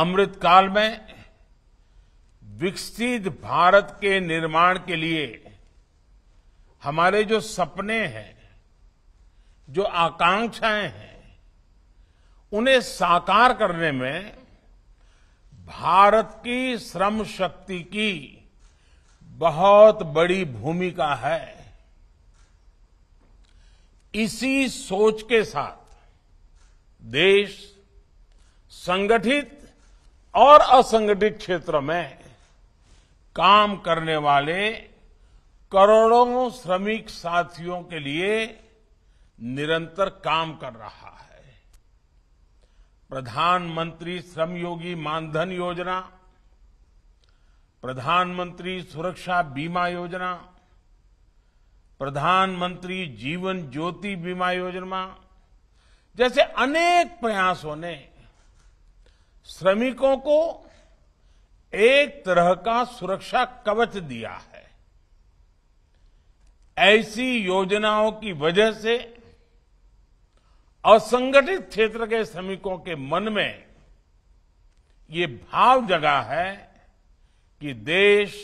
अमृत काल में विकसित भारत के निर्माण के लिए हमारे जो सपने हैं जो आकांक्षाएं हैं उन्हें साकार करने में भारत की श्रम शक्ति की बहुत बड़ी भूमिका है इसी सोच के साथ देश संगठित और असंगठित क्षेत्र में काम करने वाले करोड़ों श्रमिक साथियों के लिए निरंतर काम कर रहा है प्रधानमंत्री श्रमयोगी मानधन योजना प्रधानमंत्री सुरक्षा बीमा योजना प्रधानमंत्री जीवन ज्योति बीमा योजना जैसे अनेक प्रयासों ने श्रमिकों को एक तरह का सुरक्षा कवच दिया है ऐसी योजनाओं की वजह से असंगठित क्षेत्र के श्रमिकों के मन में ये भाव जगा है कि देश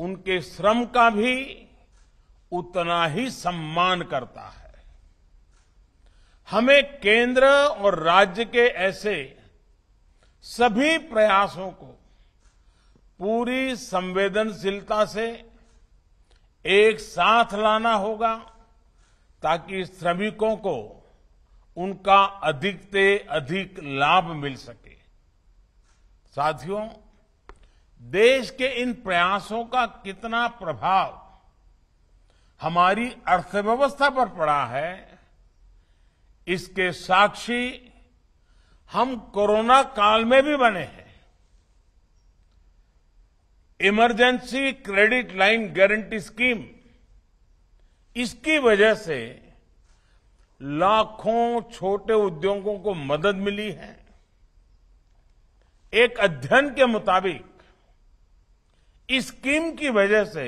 उनके श्रम का भी उतना ही सम्मान करता है हमें केंद्र और राज्य के ऐसे सभी प्रयासों को पूरी संवेदनशीलता से एक साथ लाना होगा ताकि श्रमिकों को उनका अधिक से अधिक लाभ मिल सके साथियों देश के इन प्रयासों का कितना प्रभाव हमारी अर्थव्यवस्था पर पड़ा है इसके साक्षी हम कोरोना काल में भी बने हैं emergency credit line guarantee scheme इसकी वजह से लाखों छोटे उद्योगों को मदद मिली है एक अध्ययन के मुताबिक इस स्कीम की वजह से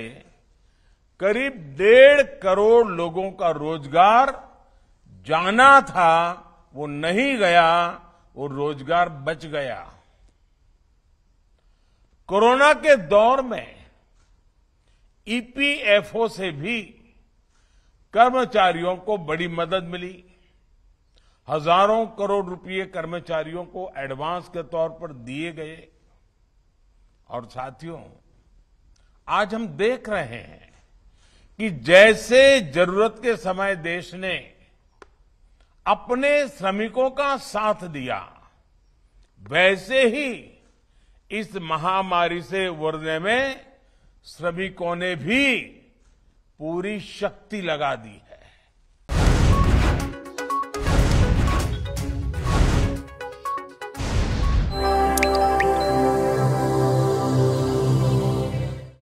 करीब डेढ़ करोड़ लोगों का रोजगार जाना था वो नहीं गया वो रोजगार बच गया कोरोना के दौर में ईपीएफओ e से भी कर्मचारियों को बड़ी मदद मिली हजारों करोड़ रुपए कर्मचारियों को एडवांस के तौर पर दिए गए और साथियों आज हम देख रहे हैं कि जैसे जरूरत के समय देश ने अपने श्रमिकों का साथ दिया वैसे ही इस महामारी से उबरने में श्रमिकों ने भी पूरी शक्ति लगा दी है